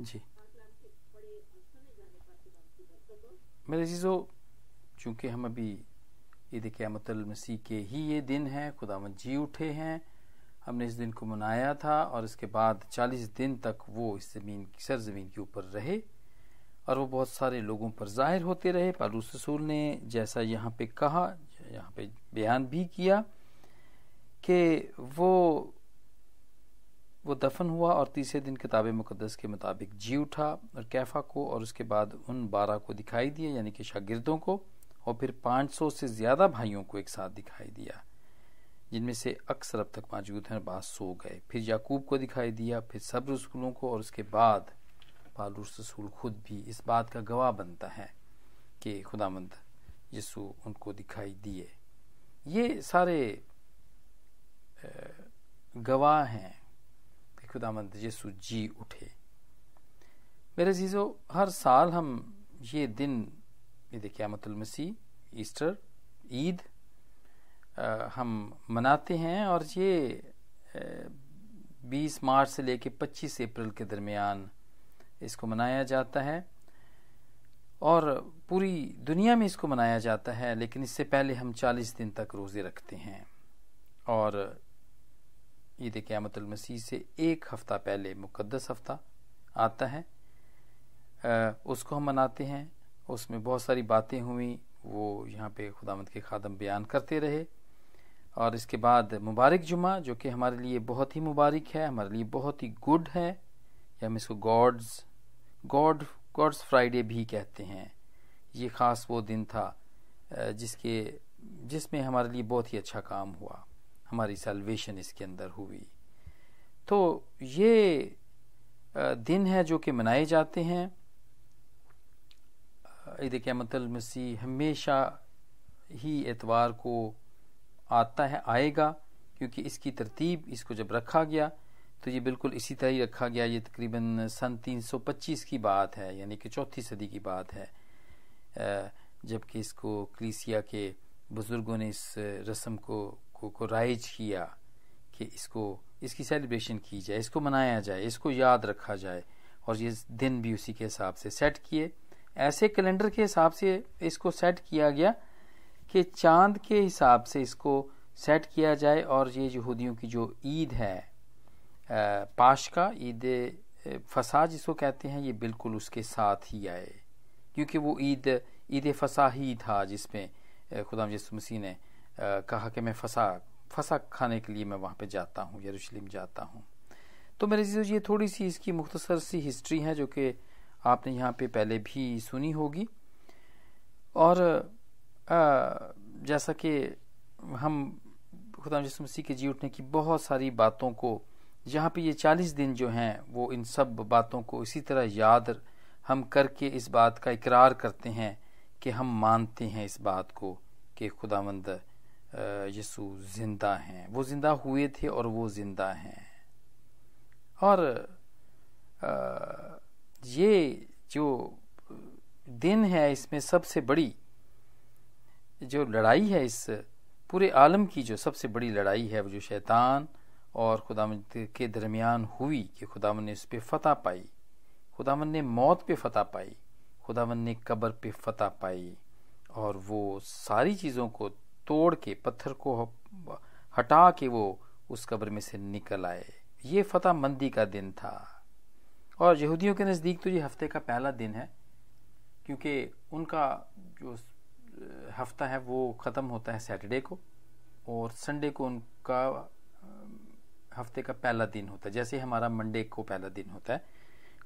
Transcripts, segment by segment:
जी मेरे जीजो चूंकि हम अभी ईद क्यामतल मसीह के ही ये दिन है खुदा जी उठे हैं हमने इस दिन को मनाया था और इसके बाद 40 दिन तक वो इस ज़मीन सरज़मीन के ऊपर रहे और वो बहुत सारे लोगों पर जाहिर होते रहे पालू रसूल ने जैसा यहाँ पे कहा यहाँ पे बयान भी किया कि वो वो दफन हुआ और तीसरे दिन किताब मुकदस के मुताबिक जी उठा और कैफा को और उसके बाद उन बारह को दिखाई दिए यानी कि शागिर्दों को और फिर 500 से ज़्यादा भाइयों को एक साथ दिखाई दिया जिनमें से अक्सर अब तक मौजूद हैं बाद सो गए फिर याकूब को दिखाई दिया फिर सब रसूलों को और उसके बाद पालू रसूल खुद भी इस बात का गवाह बनता है कि खुदामंद यसु उनको दिखाई दिए ये सारे गवाह हैं खुदामंद यसु जी उठे मेरे जीजो हर साल हम ये दिन देखिए मसीह ईस्टर ईद हम मनाते हैं और ये 20 मार्च से लेकर 25 अप्रैल के दरमियान इसको मनाया जाता है और पूरी दुनिया में इसको मनाया जाता है लेकिन इससे पहले हम 40 दिन तक रोज़े रखते हैं और ईद मसीह से एक हफ़्ता पहले मुकदस हफ़्ता आता है आ, उसको हम मनाते हैं उसमें बहुत सारी बातें हुई वो यहाँ पे खुदामद के खादम बयान करते रहे और इसके बाद मुबारक जुमा जो कि हमारे लिए बहुत ही मुबारक है हमारे लिए बहुत ही गुड है या हम इसको गॉड्स गॉड गॉड्स फ्राइडे भी कहते हैं ये ख़ास वो दिन था जिसके जिसमें हमारे लिए बहुत ही अच्छा काम हुआ हमारी सेल्वेशन इसके अंदर हुई तो ये दिन है जो कि मनाए जाते हैं ईद कमतल मसीह हमेशा ही एतवार को आता है आएगा क्योंकि इसकी तरतीब इसको जब रखा गया तो ये बिल्कुल इसी तरह ही रखा गया ये तकरीबन सन 325 की बात है यानी कि चौथी सदी की बात है जबकि इसको क्लीसिया के बुज़ुर्गों ने इस रस्म को को को राइज किया कि इसको इसकी सेलिब्रेशन की जाए इसको मनाया जाए इसको याद रखा जाए और ये दिन भी उसी के हिसाब से सेट किए ऐसे कैलेंडर के हिसाब से इसको सेट किया गया कि चांद के हिसाब से इसको सेट किया जाए और ये यहूदियों की जो ईद है पाश का ईद फसा जिसको कहते हैं ये बिल्कुल उसके साथ ही आए क्योंकि वो ईद ईद फसा ही था जिसमें खुदा यसु मसीह ने कहा कि मैं फसा फसा खाने के लिए मैं वहाँ पे जाता हूँ यरूशलेम जाता हूँ तो मेरे जीजो ये थोड़ी सी इसकी मुख्तसर सी हिस्ट्री है जो कि आपने यहाँ पे पहले भी सुनी होगी और आ, जैसा कि हम खुदा मसीह के जी उठने की बहुत सारी बातों को यहाँ पे ये चालीस दिन जो हैं वो इन सब बातों को इसी तरह याद हम करके इस बात का इकरार करते हैं कि हम मानते हैं इस बात को कि खुदा मंद यीशु जिंदा हैं वो जिंदा हुए थे और वो जिंदा हैं और ये जो दिन है इसमें सबसे बड़ी जो लड़ाई है इस पूरे आलम की जो सबसे बड़ी लड़ाई है वो जो शैतान और खुदाम के दरमियान हुई कि खुदावन ने उस पर फतह पाई खुदावन ने मौत पे फतह पाई खुदावन ने कब्र पे फतह पाई और वो सारी चीज़ों को तोड़ के पत्थर को हटा के वो उस कब्र में से निकल आए ये फतेह मंदी का दिन था और यहूदियों के नज़दीक तो ये हफ्ते का पहला दिन है क्योंकि उनका जो हफ्ता है वो ख़त्म होता है सैटरडे को और संडे को उनका हफ्ते का पहला दिन होता है जैसे हमारा मंडे को पहला दिन होता है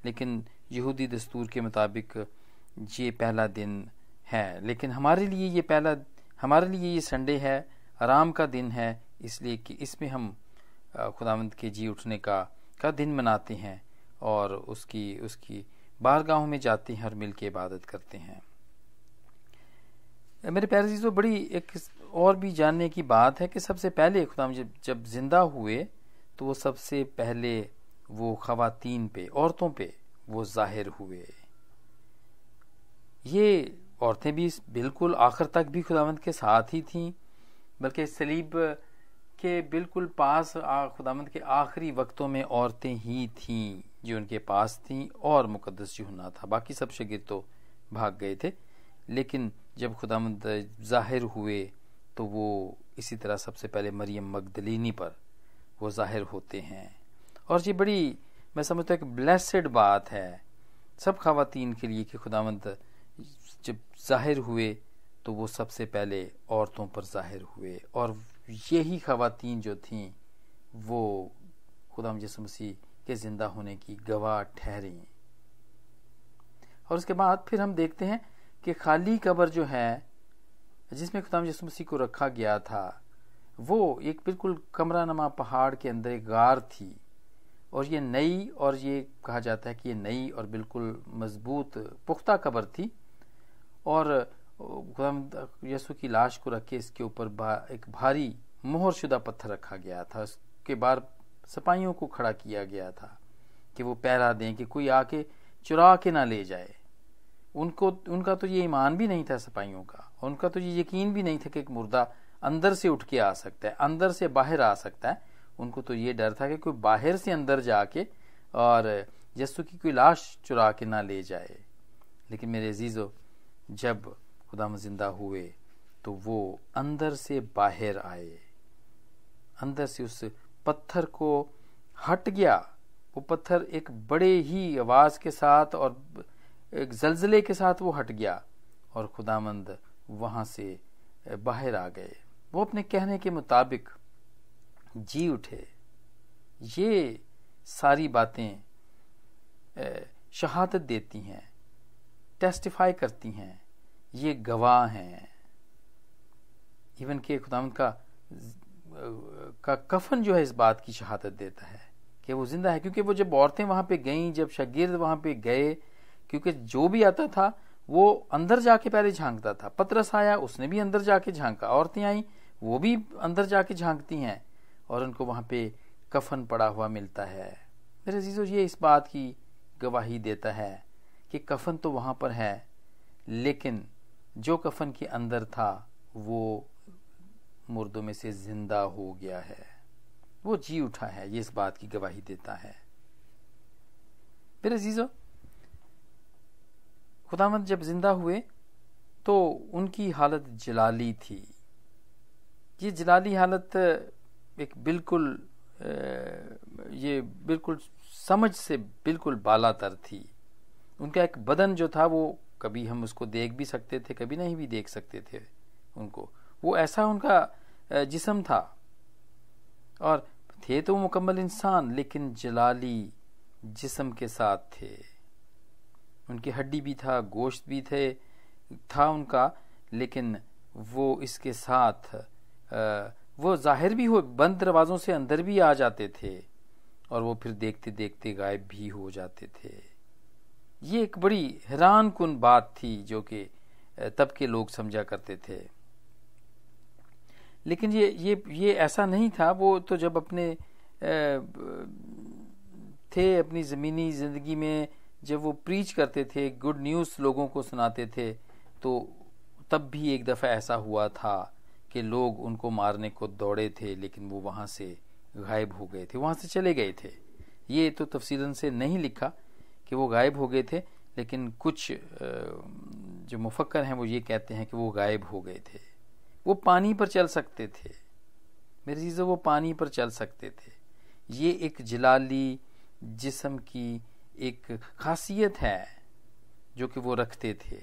लेकिन यहूदी दस्तूर के मुताबिक ये पहला दिन है लेकिन हमारे लिए ये पहला हमारे लिए ये संडे है आराम का दिन है इसलिए कि इसमें हम खुदावंद के जी उठने का का दिन मनाते हैं और उसकी उसकी बारगाहों में जाते हैं और मिल के इबादत करते हैं मेरे प्यार तो बड़ी एक और भी जानने की बात है कि सबसे पहले खुदा जब जब ज़िंदा हुए तो वो सबसे पहले वो ख़वातीन पे औरतों पे वो ज़ाहिर हुए ये औरतें भी बिल्कुल आखिर तक भी खुदावंद के साथ ही थीं बल्कि सलीब के बिल्कुल पास खुदावंद के आखिरी वक्तों में औरतें ही थीं जो उनके पास थीं और मुकदस होना था बाकी सब शगिर तो भाग गए थे लेकिन जब खुदामंद ज़ाहिर हुए तो वो इसी तरह सबसे पहले मरियम मकदलिनी पर वो ज़ाहिर होते हैं और ये बड़ी मैं समझता हूँ एक ब्लेसड बात है सब खातन के लिए कि खुदामंद जब ज़ाहिर हुए तो वो सबसे पहले औरतों पर ज़ाहिर हुए और यही ख़वातीन जो थीं वो खुदा जसम मसीह के ज़िंदा होने की गवाह ठहरी और उसके बाद फिर हम देखते हैं कि खाली कबर जो है जिसमें खुदाम यसु मसीह को रखा गया था वो एक बिल्कुल कमरा नमा पहाड़ के अंदर एक गार थी और ये नई और ये कहा जाता है कि ये नई और बिल्कुल मज़बूत पुख्ता कबर थी और यसु की लाश को रखे इसके ऊपर एक भारी मोहरशुदा पत्थर रखा गया था उसके बाद सिपाहियों को खड़ा किया गया था कि वो पहरा दें कि कोई आके चुरा के ना ले जाए उनको उनका तो ये ईमान भी नहीं था सिपाहियों का उनका तो ये यकीन भी नहीं था कि एक मुर्दा अंदर से उठ के आ सकता है अंदर से बाहर आ सकता है उनको तो ये डर था कि कोई बाहर से अंदर जाके और यस्सु की कोई लाश चुरा के ना ले जाए लेकिन मेरे अजीज़ों जब खुदा जिंदा हुए तो वो अंदर से बाहर आए अंदर से उस पत्थर को हट गया वो पत्थर एक बड़े ही आवाज़ के साथ और एक जलजले के साथ वो हट गया और खुदामंद वहां से बाहर आ गए वो अपने कहने के मुताबिक जी उठे ये सारी बातें शहादत देती हैं टेस्टिफाई करती हैं ये गवाह हैं इवन के खुदाम का का कफन जो है इस बात की शहादत देता है कि वो जिंदा है क्योंकि वो जब औरतें वहाँ पे गईं जब शगिर्द वहाँ पे गए क्योंकि जो भी आता था वो अंदर जाके पहले झांकता था पतरस आया उसने भी अंदर जाके झांका औरतें आई वो भी अंदर जाके झांकती हैं और उनको वहाँ पे कफन पड़ा हुआ मिलता है मेरे जीजो ये इस बात की गवाही देता है कि कफन तो वहाँ पर है लेकिन जो कफन के अंदर था वो मुर्दों में से जिंदा हो गया है वो जी उठा है ये इस बात की गवाही देता है फिर अजीज़ो खुदामंद जब जिंदा हुए तो उनकी हालत जलाली थी ये जलाली हालत एक बिल्कुल ये बिल्कुल समझ से बिल्कुल बालातर थी उनका एक बदन जो था वो कभी हम उसको देख भी सकते थे कभी नहीं भी देख सकते थे उनको वो ऐसा उनका जिसम था और थे तो मुकम्मल इंसान लेकिन जलाली जिसम के साथ थे उनकी हड्डी भी था गोश्त भी थे था उनका लेकिन वो इसके साथ वो जाहिर भी हो बंद दरवाज़ों से अंदर भी आ जाते थे और वो फिर देखते देखते गायब भी हो जाते थे ये एक बड़ी हैरान कन बात थी जो कि तब के लोग समझा करते थे लेकिन ये ये ये ऐसा नहीं था वो तो जब अपने थे अपनी ज़मीनी ज़िंदगी में जब वो प्रीच करते थे गुड न्यूज़ लोगों को सुनाते थे तो तब भी एक दफ़ा ऐसा हुआ था कि लोग उनको मारने को दौड़े थे लेकिन वो वहाँ से गायब हो गए थे वहाँ से चले गए थे ये तो तफसीलन से नहीं लिखा कि वो गायब हो गए थे लेकिन कुछ जो मुफक्कर हैं वो ये कहते हैं कि वो गायब हो गए थे वो पानी पर चल सकते थे मेरे चीज़ वो पानी पर चल सकते थे ये एक जलाली जिसम की एक खासियत है जो कि वो रखते थे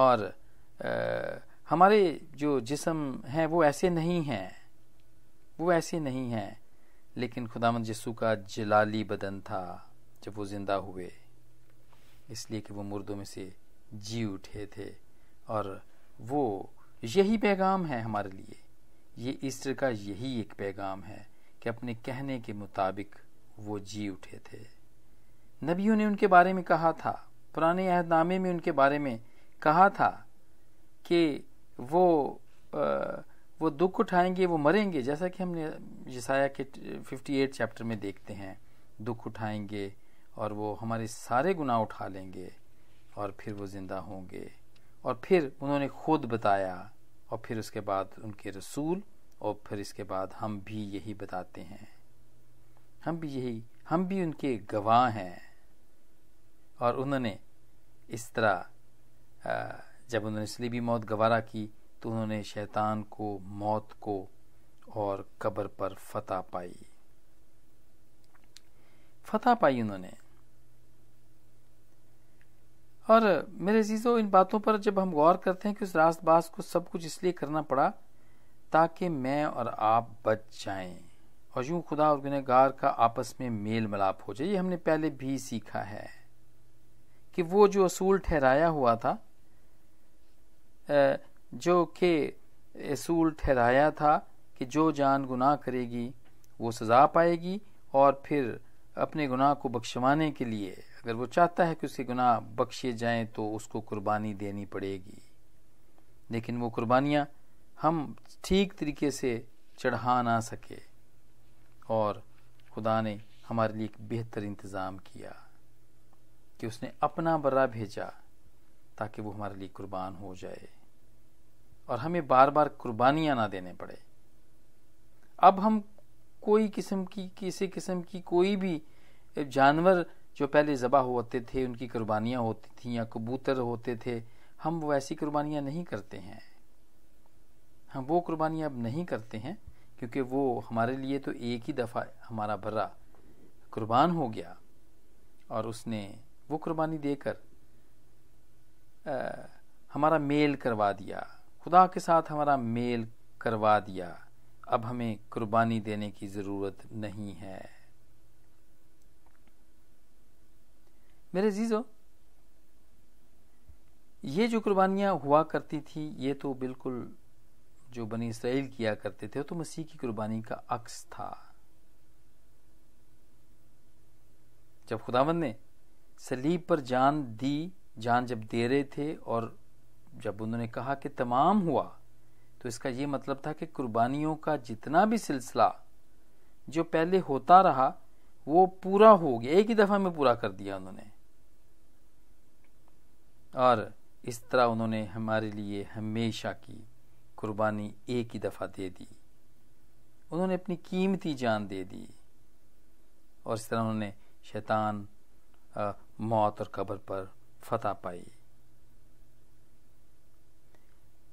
और आ, हमारे जो जिसम हैं वो ऐसे नहीं हैं वो ऐसे नहीं हैं लेकिन खुदामंद यसू का जलाली बदन था जब वो जिंदा हुए इसलिए कि वो मुर्दों में से जी उठे थे और वो यही पैगाम है हमारे लिए ये ईस्टर का यही एक पैगाम है कि अपने कहने के मुताबिक वो जी उठे थे नबियों ने उनके बारे में कहा था पुराने अहदनामे में उनके बारे में कहा था कि वो आ, वो दुख उठाएंगे वो मरेंगे जैसा कि हमने यसाया के 58 चैप्टर में देखते हैं दुख उठाएंगे और वो हमारे सारे गुनाह उठा लेंगे और फिर वो ज़िंदा होंगे और फिर उन्होंने खुद बताया और फिर उसके बाद उनके रसूल और फिर इसके बाद हम भी यही बताते हैं हम भी यही हम भी उनके गवाह हैं और उन्होंने इस तरह जब उन्होंने इसलिए भी मौत गवारा की तो उन्होंने शैतान को मौत को और कब्र पर फतह पाई फतह पाई उन्होंने और मेरे अजीजों इन बातों पर जब हम गौर करते हैं कि उस रास्तबाज को सब कुछ इसलिए करना पड़ा ताकि मैं और आप बच जाएं और यूं खुदा और गुनहगार का आपस में मेल मिलाप हो जाए ये हमने पहले भी सीखा है कि वो जो असूल ठहराया हुआ था जो कि असूल ठहराया था कि जो जान गुनाह करेगी वो सज़ा पाएगी और फिर अपने गुनाह को बख्शवाने के लिए अगर वो चाहता है कि उसके गुनाह बख्शे जाएं तो उसको कुर्बानी देनी पड़ेगी लेकिन वो कुर्बानियाँ हम ठीक तरीके से चढ़ा ना सके और खुदा ने हमारे लिए एक बेहतर इंतज़ाम किया कि उसने अपना बर्रा भेजा ताकि वो हमारे लिए कुर्बान हो जाए और हमें बार बार कुर्बानियाँ ना देने पड़े अब हम कोई किस्म की किसी किस्म की कोई भी जानवर जो पहले ज़बा होते थे उनकी कुर्बानियाँ होती थी या कबूतर होते थे हम वो ऐसी कुर्बानियाँ नहीं करते हैं हम वो कुर्बानियाँ अब नहीं करते हैं क्योंकि वो हमारे लिए तो एक ही दफ़ा हमारा भरा कुर्बान हो गया और उसने वो कुर्बानी देकर हमारा मेल करवा दिया खुदा के साथ हमारा मेल करवा दिया अब हमें कुर्बानी देने की ज़रूरत नहीं है मेरे जीजो ये जो कुर्बानियाँ हुआ करती थी ये तो बिल्कुल जो बनी इसराइल किया करते थे तो मसीह की कुर्बानी का अक्स था जब खुदावन ने सलीब पर जान दी जान जब दे रहे थे और जब उन्होंने कहा कि तमाम हुआ तो इसका ये मतलब था कि कुर्बानियों का जितना भी सिलसिला जो पहले होता रहा वो पूरा हो गया एक ही दफ़ा में पूरा कर दिया उन्होंने और इस तरह उन्होंने हमारे लिए हमेशा की कुर्बानी एक ही दफ़ा दे दी उन्होंने अपनी कीमती जान दे दी और इस तरह उन्होंने शैतान मौत और कब्र पर फतह पाई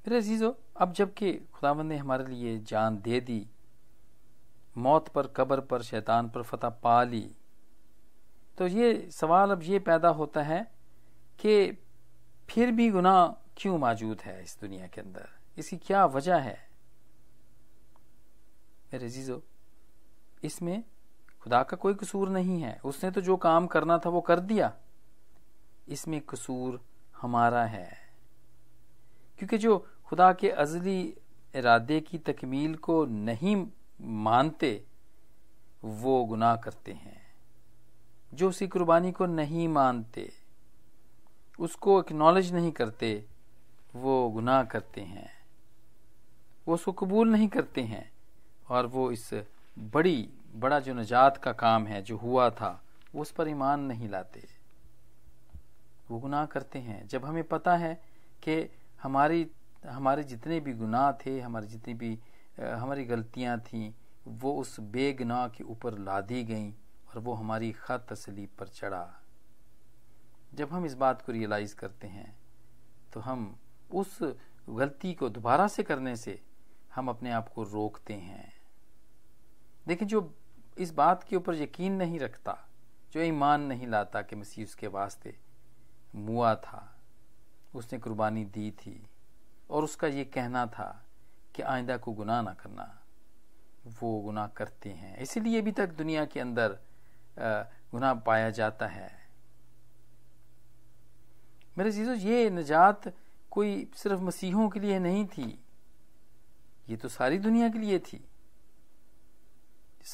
मेरे अजीज़ो अब जबकि खुदावन ने हमारे लिए जान दे दी मौत पर कब्र पर शैतान पर फतह पा ली तो ये सवाल अब ये पैदा होता है कि फिर भी गुनाह क्यों मौजूद है इस दुनिया के अंदर इसकी क्या वजह है मेरे जीजो इसमें खुदा का कोई कसूर नहीं है उसने तो जो काम करना था वो कर दिया इसमें कसूर हमारा है क्योंकि जो खुदा के अजली इरादे की तकमील को नहीं मानते वो गुनाह करते हैं जो उसी कुर्बानी को नहीं मानते उसको एक्नॉलेज नहीं करते वो गुनाह करते हैं वो उसको कबूल नहीं करते हैं और वो इस बड़ी बड़ा जो नजात का काम है जो हुआ था उस पर ईमान नहीं लाते वो गुनाह करते हैं जब हमें पता है कि हमारी हमारे जितने भी गुनाह थे हमारे जितनी भी हमारी गलतियां थीं वो उस बेगनाह के ऊपर लादी गईं और वो हमारी खत तसलीब पर चढ़ा जब हम इस बात को रियलाइज़ करते हैं तो हम उस गलती को दोबारा से करने से हम अपने आप को रोकते हैं देखिए जो इस बात के ऊपर यकीन नहीं रखता जो ईमान नहीं लाता कि मसीह उसके वास्ते मुआ था उसने कुर्बानी दी थी और उसका ये कहना था कि आइंदा को गुनाह ना करना वो गुनाह करते हैं इसीलिए अभी तक दुनिया के अंदर गुनाह पाया जाता है मेरे चीज़ों ये निजात कोई सिर्फ मसीहों के लिए नहीं थी ये तो सारी दुनिया के लिए थी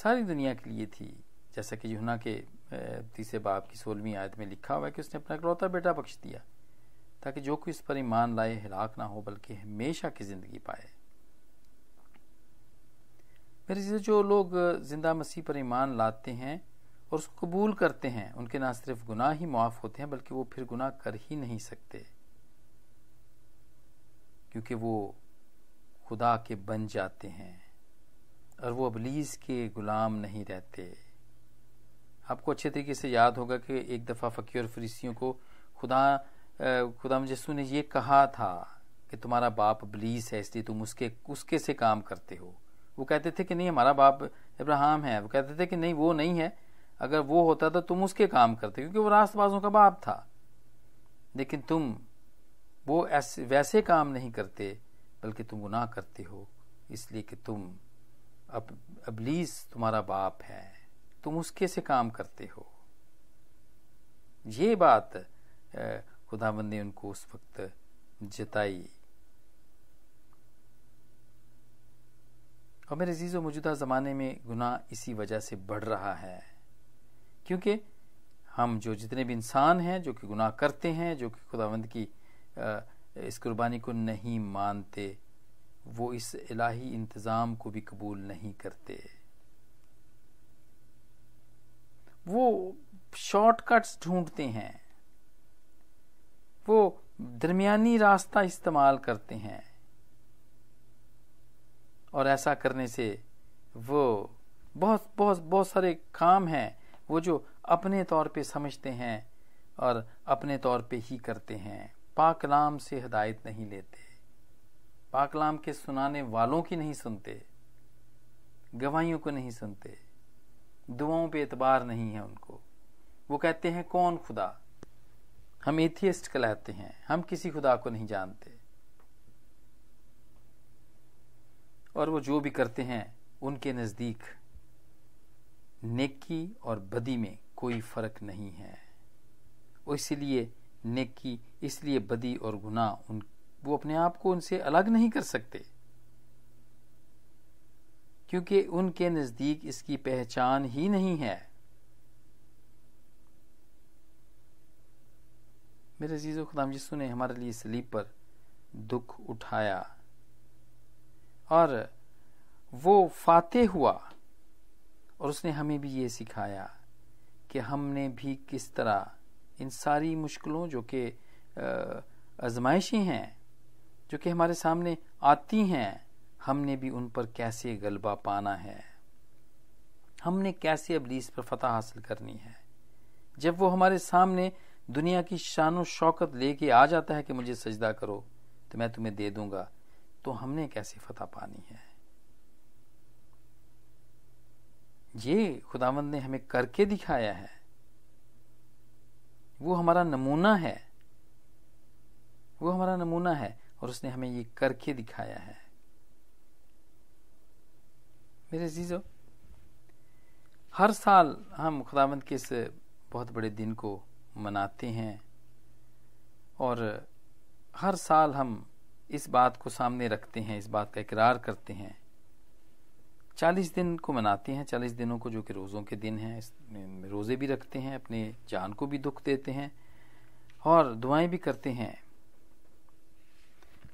सारी दुनिया के लिए थी जैसा कि युना के तीसरे बाप की सोलहवीं आयत में लिखा हुआ है कि उसने अपना इकलौता बेटा बख्श दिया ताकि जो कोई इस पर ईमान लाए हिलाक ना हो बल्कि हमेशा की जिंदगी पाए मेरे जो लोग जिंदा मसीह पर ईमान लाते हैं और उसको कबूल करते हैं उनके ना सिर्फ गुनाह ही माफ़ होते हैं बल्कि वो फिर गुनाह कर ही नहीं सकते क्योंकि वो खुदा के बन जाते हैं और वो अबलीस के ग़ुलाम नहीं रहते आपको अच्छे तरीके से याद होगा कि एक दफ़ा फ़कीर और फरीसियों को खुदा खुदा यसू ने यह कहा था कि तुम्हारा बाप अबलीस है इसलिए तुम उसके उसके से काम करते हो वो कहते थे कि नहीं हमारा बाप इब्राहिम है वो कहते थे कि नहीं वो नहीं है अगर वो होता तो तुम उसके काम करते क्योंकि वो रास्तबाजों का बाप था लेकिन तुम वो ऐसे वैसे काम नहीं करते बल्कि तुम गुनाह करते हो इसलिए कि तुम अब अबलीस तुम्हारा बाप है तुम उसके से काम करते हो ये बात खुदाबंद ने उनको उस वक्त जताई और मेरे जीज़ो मौजूदा ज़माने में गुनाह इसी वजह से बढ़ रहा है क्योंकि हम जो जितने भी इंसान हैं जो कि गुनाह करते हैं जो कि खुदावंद की इस कुर्बानी को नहीं मानते वो इस इलाही इंतज़ाम को भी कबूल नहीं करते वो शॉर्टकट्स ढूंढते हैं वो दरमियानी रास्ता इस्तेमाल करते हैं और ऐसा करने से वो बहुत बहुत बहुत सारे काम हैं वो जो अपने तौर पे समझते हैं और अपने तौर पे ही करते हैं पाकलाम से हदायत नहीं लेते पाकलाम के सुनाने वालों की नहीं सुनते गवाहियों को नहीं सुनते दुआओं पे एतबार नहीं है उनको वो कहते हैं कौन खुदा हम एथियस्ट कहलाते हैं हम किसी खुदा को नहीं जानते और वो जो भी करते हैं उनके नज़दीक नेकी और बदी में कोई फर्क नहीं है इसलिए नेकी इसलिए बदी और गुनाह उन वो अपने आप को उनसे अलग नहीं कर सकते क्योंकि उनके नजदीक इसकी पहचान ही नहीं है मेरे अजीज खुदाम यस्सु ने हमारे लिए सलीब पर दुख उठाया और वो फाते हुआ और उसने हमें भी ये सिखाया कि हमने भी किस तरह इन सारी मुश्किलों जो कि आजमाइशी हैं जो कि हमारे सामने आती हैं हमने भी उन पर कैसे गलबा पाना है हमने कैसे अबलीस पर फतह हासिल करनी है जब वो हमारे सामने दुनिया की शान शौकत लेके आ जाता है कि मुझे सजदा करो तो मैं तुम्हें दे दूंगा तो हमने कैसे फतह पानी है ये खुदावंद ने हमें करके दिखाया है वो हमारा नमूना है वो हमारा नमूना है और उसने हमें ये करके दिखाया है मेरे जीजो हर साल हम खुदावंद के इस बहुत बड़े दिन को मनाते हैं और हर साल हम इस बात को सामने रखते हैं इस बात का इकरार करते हैं चालीस दिन को मनाते हैं चालीस दिनों को जो कि रोज़ों के दिन हैं रोज़े भी रखते हैं अपने जान को भी दुख देते हैं और दुआएं भी करते हैं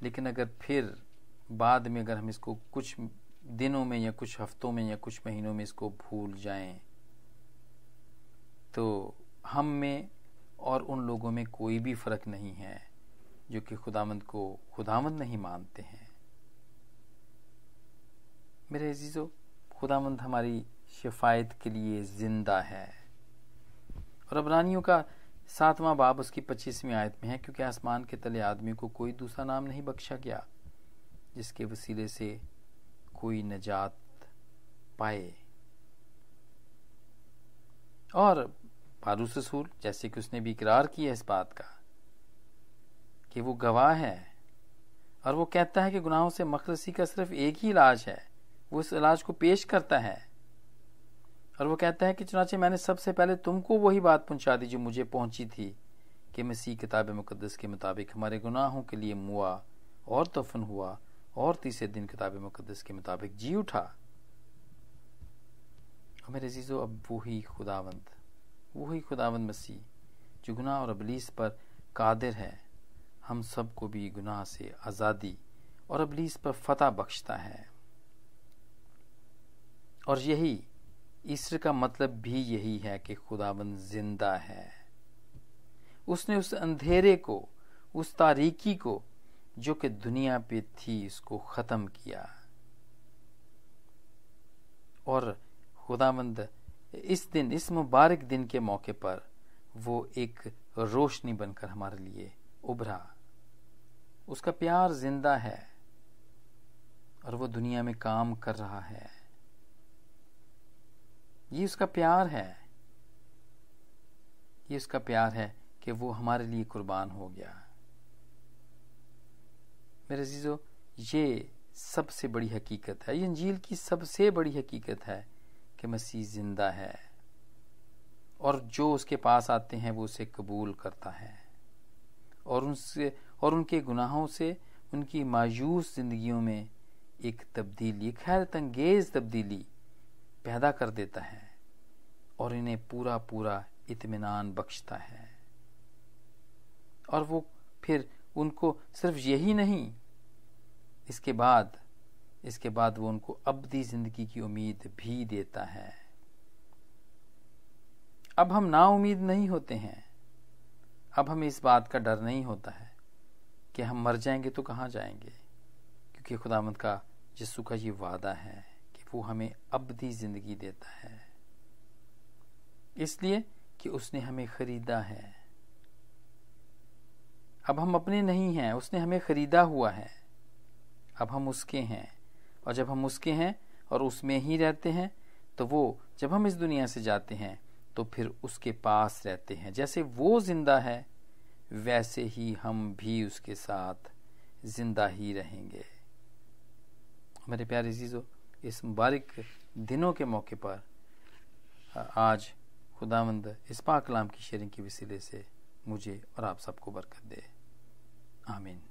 लेकिन अगर फिर बाद में अगर हम इसको कुछ दिनों में या कुछ हफ्तों में या कुछ महीनों में इसको भूल जाएं तो हम में और उन लोगों में कोई भी फ़र्क नहीं है जो कि खुदामंद को खुदामंद नहीं मानते हैं मेरे अजीज़ो खुदामंद हमारी शिफायत के लिए ज़िंदा है और अबरानियों का सातवां बाब उसकी पच्चीसवीं आयत में है क्योंकि आसमान के तले आदमी को कोई दूसरा नाम नहीं बख्शा गया जिसके वसीले से कोई नजात पाए और फारूस रसूल जैसे कि उसने भी इकरार किया इस बात का कि वो गवाह है और वो कहता है कि गुनाहों से मखलसी का सिर्फ एक ही इलाज है वो इस इलाज को पेश करता है और वो कहता है कि चुनाचे मैंने सबसे पहले तुमको वही बात पहुंचा दी जो मुझे पहुंची थी कि मसीह किताब मुकदस के मुताबिक हमारे गुनाहों के लिए मुआ और तफन हुआ और तीसरे दिन किताब मुकदस के मुताबिक जी उठा मेरे जीजो अब वही खुदावंद वही खुदावंद मसीह जो गुनाह और अबलीस पर कादिर है हम सबको भी गुनाह से आज़ादी और अबलीस पर फतह बख्शता है और यही ईश्वर का मतलब भी यही है कि खुदाबंद जिंदा है उसने उस अंधेरे को उस तारीकी को जो कि दुनिया पे थी इसको ख़त्म किया और खुदाबंद इस दिन इस मुबारक दिन के मौके पर वो एक रोशनी बनकर हमारे लिए उभरा उसका प्यार जिंदा है और वो दुनिया में काम कर रहा है ये उसका प्यार है ये उसका प्यार है कि वो हमारे लिए कुर्बान हो गया मेरे जीजो ये सबसे बड़ी हकीकत है ये अंजील की सबसे बड़ी हकीकत है कि मसीह जिंदा है और जो उसके पास आते हैं वो उसे कबूल करता है और उनसे और उनके गुनाहों से उनकी मायूस जिंदगियों में एक तब्दीली खैरत अंगेज तब्दीली पैदा कर देता है और इन्हें पूरा पूरा इतमान बख्शता है और वो फिर उनको सिर्फ यही नहीं इसके बाद इसके बाद वो उनको अबदी ज़िंदगी की उम्मीद भी देता है अब हम ना उम्मीद नहीं होते हैं अब हमें इस बात का डर नहीं होता है कि हम मर जाएंगे तो कहाँ जाएंगे क्योंकि खुदामद का जस्सू का ये वादा है वो हमें भी जिंदगी देता है इसलिए कि उसने हमें खरीदा है अब हम अपने नहीं हैं उसने हमें खरीदा हुआ है अब हम उसके हैं और जब हम उसके हैं और उसमें ही रहते हैं तो वो जब हम इस दुनिया से जाते हैं तो फिर उसके पास रहते हैं जैसे वो जिंदा है वैसे ही हम भी उसके साथ जिंदा ही रहेंगे मेरे प्यारे जीजो इस मुबारक दिनों के मौके पर आज खुदावंद इस कलाम की शेयरिंग के वसीले से मुझे और आप सबको बरकत दे आमीन